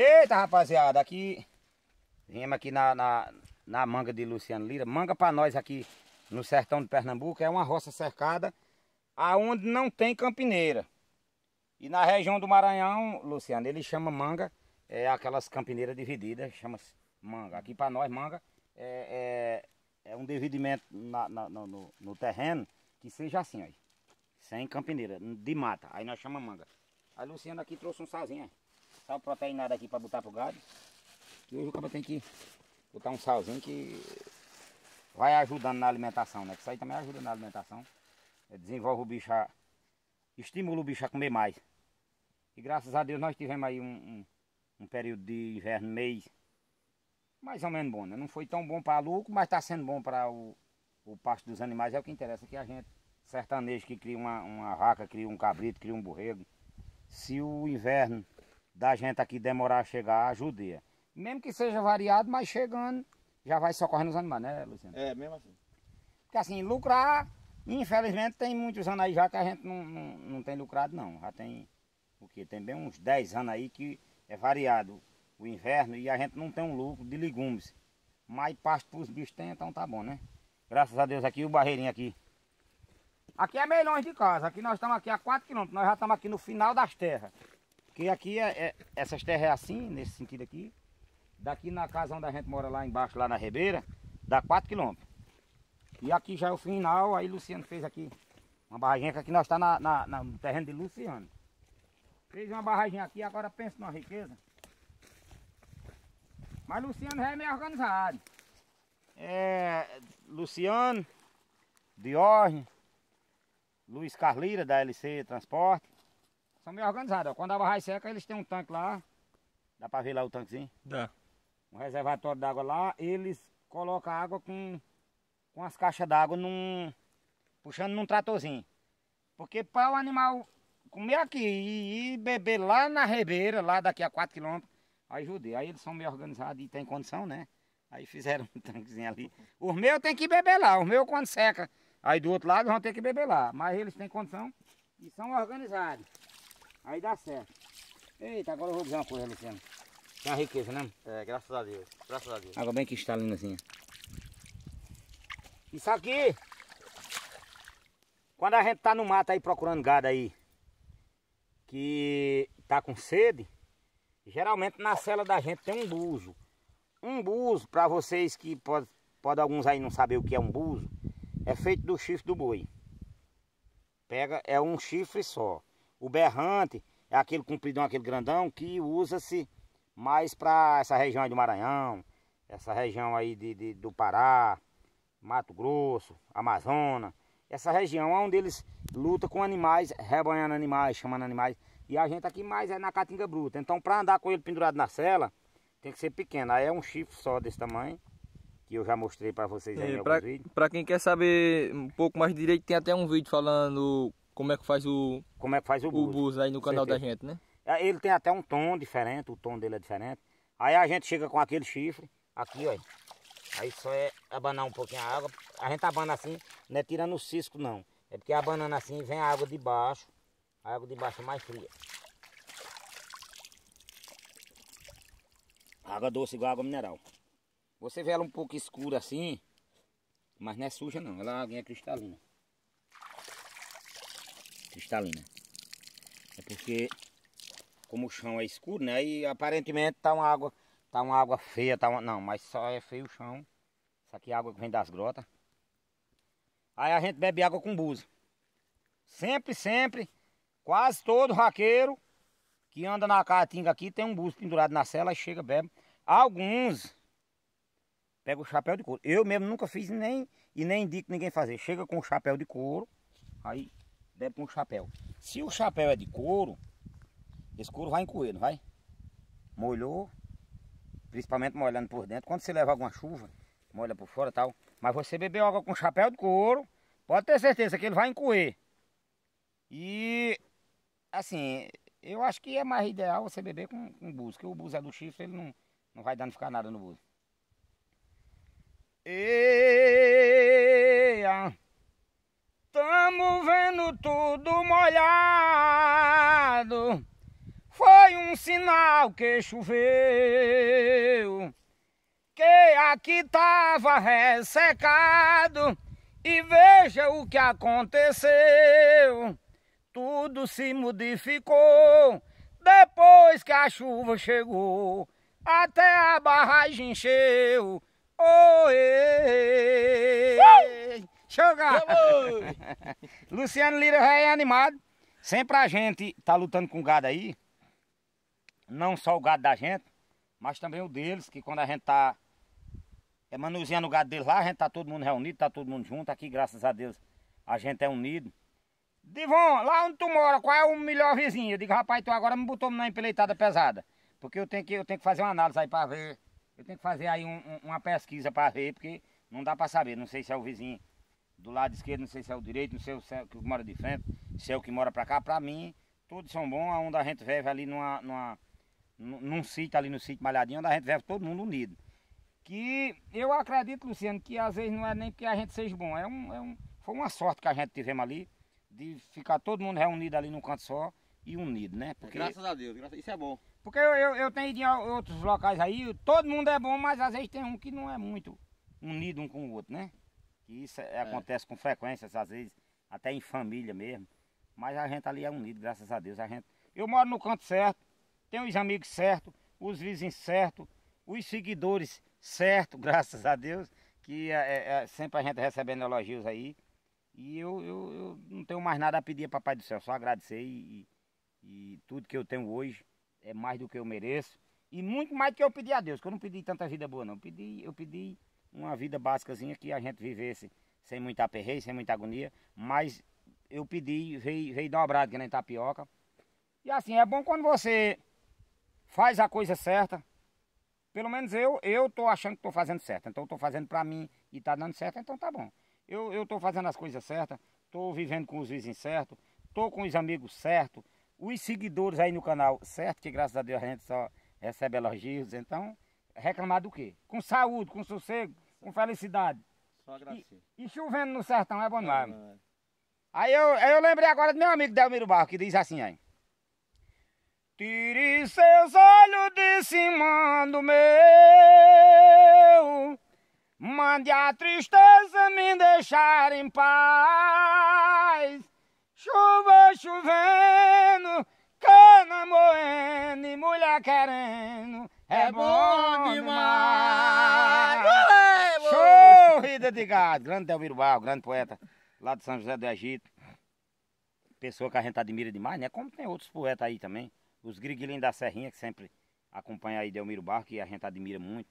Eita, rapaziada, aqui... Viemos aqui na, na, na manga de Luciano Lira. Manga para nós aqui no sertão de Pernambuco é uma roça cercada aonde não tem campineira. E na região do Maranhão, Luciano, ele chama manga, é aquelas campineiras divididas, chama manga. Aqui para nós, manga é, é, é um dividimento na, na, no, no, terreno que seja assim, sem campineira, de mata. Aí nós chamamos manga. Aí Luciano aqui trouxe um sazinho, aí sal proteinado aqui para botar pro gado. E hoje o cabra tem que botar um salzinho que vai ajudando na alimentação, né? Que isso aí também ajuda na alimentação. É, desenvolve o bicho, a... estimula o bicho a comer mais. E graças a Deus nós tivemos aí um, um, um período de inverno meio mais ou menos bom, né? Não foi tão bom para lucro, mas está sendo bom para o, o pasto dos animais. É o que interessa que a gente, sertanejo que cria uma, uma vaca, cria um cabrito, cria um borrego. Se o inverno da gente aqui demorar a chegar, Judeia, Mesmo que seja variado, mas chegando, já vai socorrendo os animais, né, Luciano? É, mesmo assim. Porque assim, lucrar, infelizmente tem muitos anos aí já que a gente não, não, não tem lucrado não. Já tem, o que? Tem bem uns 10 anos aí que é variado o inverno e a gente não tem um lucro de legumes. Mas pasto para os bichos tem, então tá bom, né? Graças a Deus aqui, o barreirinho aqui. Aqui é meio longe de casa, aqui nós estamos aqui a 4 quilômetros, nós já estamos aqui no final das terras. Porque aqui, é, é, essas terras é assim, nesse sentido aqui. Daqui na casa onde a gente mora lá embaixo, lá na Ribeira, dá 4 quilômetros. E aqui já é o final, aí Luciano fez aqui uma barragem que aqui nós está na, na, no terreno de Luciano. Fez uma barragem aqui, agora pensa numa riqueza. Mas Luciano já é meio organizado. É, Luciano, Diorne, Luiz Carlira da LC Transporte, são bem organizados. Quando a barragem seca, eles têm um tanque lá. Dá pra ver lá o tanquezinho? Dá. Um reservatório d'água lá. Eles colocam água com, com as caixas d'água num. puxando num tratorzinho. Porque para o animal comer aqui e, e, beber lá na ribeira, lá daqui a 4 quilômetros, ajudei. Aí eles são meio organizados e tem condição, né? Aí fizeram um tanquezinho ali. Os meus tem que beber lá, os meus quando seca. Aí do outro lado vão ter que beber lá. Mas eles têm condição e são organizados. Aí dá certo. Eita, agora eu vou dizer uma coisa, Luciano. Tem uma riqueza, né? É, graças a Deus. Graças a Deus. Água bem cristalina assim. Isso aqui. Quando a gente tá no mato aí procurando gado aí. Que tá com sede. Geralmente na cela da gente tem um buzo. Um buzo, para vocês que podem pode alguns aí não saber o que é um buzo, é feito do chifre do boi. Pega, é um chifre só. O berrante é aquele compridão, aquele grandão que usa-se mais para essa região aí do Maranhão, essa região aí de, de, do Pará, Mato Grosso, Amazônia. Essa região é onde eles lutam com animais, rebanhando animais, chamando animais. E a gente aqui mais é na caatinga bruta. Então para andar com ele pendurado na cela, tem que ser pequeno. Aí é um chifre só desse tamanho que eu já mostrei para vocês aí é, pra, pra, quem quer saber um pouco mais direito, tem até um vídeo falando como é que faz o. Como é que faz o, o bus, aí no canal da gente, né? É, ele tem até um tom diferente, o tom dele é diferente. Aí a gente chega com aquele chifre, aqui, ó. Aí só é abanar um pouquinho a água. A gente abana assim, não é tirando o cisco, não. É porque abanando assim vem a água de baixo. A água de baixo é mais fria. Água doce igual água mineral. Você vê ela um pouco escura assim, mas não é suja não, ela é água cristalina cristalina. É porque como o chão é escuro, né? E aparentemente tá uma água, tá uma água feia, tá uma, não, mas só é feio o chão. Isso aqui é água que vem das grotas. Aí a gente bebe água com buzo. Sempre, sempre, quase todo raqueiro que anda na caatinga aqui tem um buzo pendurado na cela e chega, bebe. Alguns pegam o chapéu de couro. Eu mesmo nunca fiz nem e nem indico ninguém fazer. Chega com o chapéu de couro, aí deve com um chapéu. Se o chapéu é de couro, esse couro vai encoer, não vai? Molhou, principalmente molhando por dentro. Quando você leva alguma chuva, molha por fora e tal. Mas você beber água com chapéu de couro, pode ter certeza que ele vai encoer. E, assim, eu acho que é mais ideal você beber com, com buzo, porque o buzo é do chifre, ele não, não vai danificar nada no buzo. Eia! Estamos vendo tudo molhado. Foi um sinal que choveu. Que aqui tava ressecado. E veja o que aconteceu. Tudo se modificou depois que a chuva chegou. Até a barragem encheu. Oh, ei, ei jogar! Luciano Lira já é animado. Sempre a gente tá lutando com o gado aí. Não só o gado da gente, mas também o deles, que quando a gente tá é, manuseando o gado deles lá, a gente tá todo mundo reunido, tá todo mundo junto. Aqui, graças a Deus, a gente é unido. Divon, lá onde tu mora, qual é o melhor vizinho? Eu digo, rapaz, tu agora me botou na empeleitada pesada. Porque eu tenho que, eu tenho que fazer uma análise aí para ver. Eu tenho que fazer aí um, um, uma pesquisa para ver, porque não dá para saber. Não sei se é o vizinho do lado esquerdo, não sei se é o direito, não sei se é o que mora de frente, se é o que mora pra cá, pra mim, todos são bons, onde a gente vive ali numa, numa, num sítio, ali no sítio malhadinho, onde a gente vive todo mundo unido. Que eu acredito, Luciano, que às vezes não é nem porque a gente seja bom, é um, é um, foi uma sorte que a gente tivemos ali, de ficar todo mundo reunido ali num canto só e unido, né? Porque... Graças a Deus, isso é bom. Porque eu, eu, eu tenho ido em outros locais aí, todo mundo é bom, mas às vezes tem um que não é muito unido um com o outro, né? que isso é, é. acontece com frequência, às vezes até em família mesmo. Mas a gente ali é unido, graças a Deus. A gente... Eu moro no canto certo, tenho os amigos certos, os vizinhos certos, os seguidores certos, graças a Deus, que é, é, é, sempre a gente recebendo elogios aí. E eu, eu, eu não tenho mais nada a pedir a Papai do Céu, só agradecer e, e, e tudo que eu tenho hoje é mais do que eu mereço. E muito mais do que eu pedi a Deus, que eu não pedi tanta vida boa, não. Eu pedi, eu pedi uma vida básicazinha que a gente vivesse sem muita aperreio, sem muita agonia, mas eu pedi, veio, veio dobrado que nem tapioca. E assim, é bom quando você faz a coisa certa. Pelo menos eu, eu tô achando que tô fazendo certo. Então eu tô fazendo para mim e tá dando certo, então tá bom. Eu, eu tô fazendo as coisas certas, tô vivendo com os vizinhos certos, tô com os amigos certos, os seguidores aí no canal certo, que graças a Deus a gente só recebe elogios, então reclamar do quê? Com saúde, com sossego, com felicidade. Só agradecer. E, e chovendo no sertão é bom demais. É, é. Aí eu, eu lembrei agora do meu amigo Delmiro Barro, que diz assim aí. Tire seus olhos de cima do meu Mande a tristeza me deixar em paz Chuva chovendo, cana moendo e mulher querendo é, é bom demais! Show, Rida de Gado! Grande Delmiro Barro, grande poeta lá de São José do Egito. Pessoa que a gente admira demais, né? Como tem outros poetas aí também. Os Griguilinhos da Serrinha, que sempre acompanha aí Delmiro Barro, que a gente admira muito.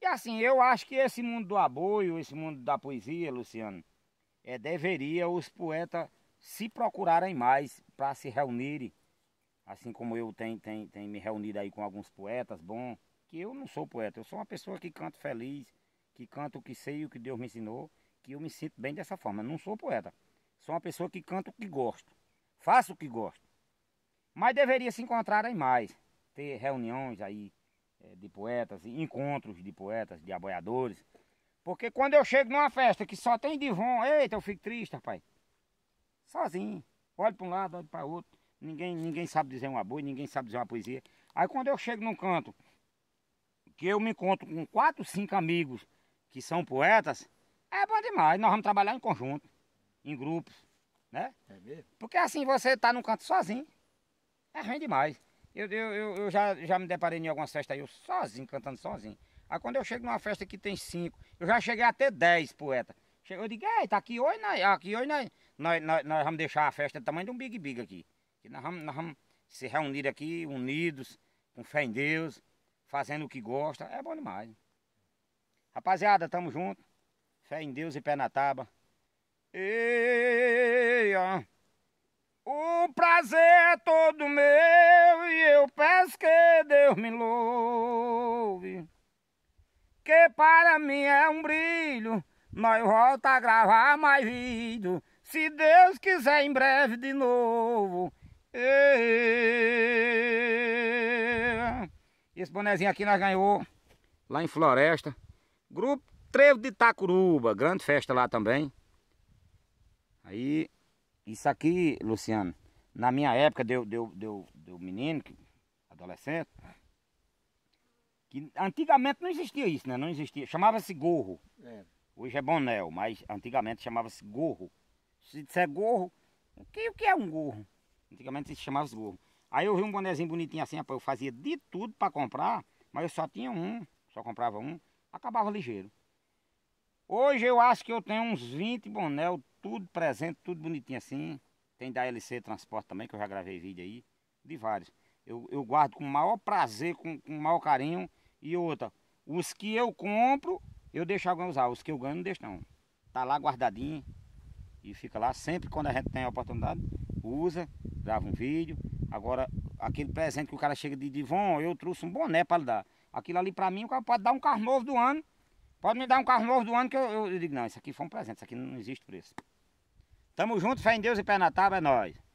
E assim, eu acho que esse mundo do aboio, esse mundo da poesia, Luciano, é, deveria os poetas se procurarem mais para se reunirem assim como eu tenho, tenho, tenho me reunido aí com alguns poetas bom, que eu não sou poeta, eu sou uma pessoa que canto feliz, que canto o que sei, o que Deus me ensinou, que eu me sinto bem dessa forma. Eu não sou poeta, sou uma pessoa que canto o que gosto, faço o que gosto. Mas deveria se encontrar aí mais, ter reuniões aí é, de poetas, encontros de poetas, de aboiadores. Porque quando eu chego numa festa que só tem divon, eita, eu fico triste, rapaz. Sozinho. Olho para um lado, olho para outro. Ninguém, ninguém sabe dizer uma boa, ninguém sabe dizer uma poesia. Aí quando eu chego num canto, que eu me encontro com quatro, cinco amigos que são poetas, é bom demais. Nós vamos trabalhar em conjunto, em grupos, né? É mesmo? Porque assim você tá num canto sozinho, é ruim demais. Eu, eu, eu já, já me deparei em algumas festas aí, eu sozinho, cantando sozinho. Aí quando eu chego numa festa que tem cinco, eu já cheguei até dez poetas. Eu digo, ei, tá aqui hoje, né? aqui hoje né? nós, nós, nós vamos deixar a festa do tamanho de um Big Big aqui. Que nós vamos, nós vamos se reunir aqui, unidos, com fé em Deus, fazendo o que gosta. É bom demais. Rapaziada, tamo junto. Fé em Deus e pé na tábua. Eia. O prazer é todo meu e eu peço que Deus me louve. Que para mim é um brilho, nós volta a gravar mais vídeo. Se Deus quiser em breve de novo. É. Esse bonezinho aqui nós ganhou lá em Floresta. Grupo Trevo de Itacuruba, grande festa lá também. Aí, isso aqui, Luciano, na minha época deu, deu, deu, deu menino, adolescente, que antigamente não existia isso, né? Não existia. Chamava-se gorro. É. Hoje é bonel, mas antigamente chamava-se gorro. Se disser gorro, o que, o que é um gorro? Antigamente se chamava os gorros. Aí eu vi um bonezinho bonitinho assim, rapaz, eu fazia de tudo para comprar, mas eu só tinha um, só comprava um, acabava ligeiro. Hoje eu acho que eu tenho uns 20 bonel, tudo presente, tudo bonitinho assim. Tem da LC Transporte também, que eu já gravei vídeo aí, de vários. Eu, eu guardo com o maior prazer, com, com o maior carinho. E outra, os que eu compro, eu deixo alguém usar. Os que eu ganho, não deixo não. Tá lá guardadinho e fica lá. Sempre quando a gente tem a oportunidade, usa grava um vídeo. Agora, aquele presente que o cara chega de Divon, eu trouxe um boné para lhe dar. Aquilo ali para mim, o cara pode dar um carro novo do ano. Pode me dar um carro novo do ano que eu, eu, eu digo, não, isso aqui foi um presente, isso aqui não existe preço. Tamo junto, fé em Deus e pé na tábua, é nóis.